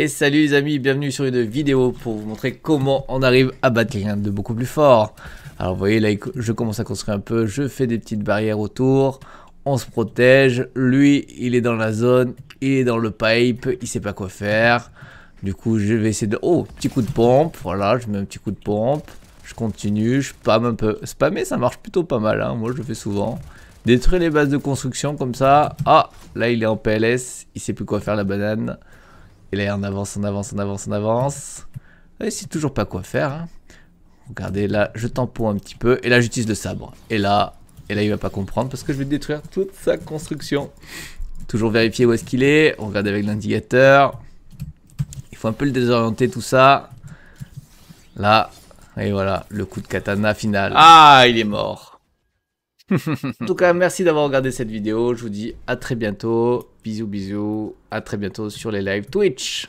Et salut les amis, bienvenue sur une vidéo pour vous montrer comment on arrive à battre quelqu'un de beaucoup plus fort. Alors vous voyez là, je commence à construire un peu, je fais des petites barrières autour, on se protège, lui il est dans la zone, il est dans le pipe, il sait pas quoi faire. Du coup je vais essayer de... Oh, petit coup de pompe, voilà, je mets un petit coup de pompe, je continue, je spam un peu. Spammer ça marche plutôt pas mal, hein, moi je le fais souvent. Détruire les bases de construction comme ça. Ah, là il est en PLS, il sait plus quoi faire la banane. Et là, on avance, on avance, on avance, on avance. Et c'est toujours pas quoi faire. Hein. Regardez, là, je tamponne un petit peu. Et là, j'utilise le sabre. Et là, et là, il va pas comprendre parce que je vais détruire toute sa construction. Toujours vérifier où est-ce qu'il est. On regarde avec l'indicateur. Il faut un peu le désorienter, tout ça. Là, et voilà, le coup de katana final. Ah, il est mort. en tout cas, merci d'avoir regardé cette vidéo. Je vous dis à très bientôt. Bisous, bisous. À très bientôt sur les lives Twitch.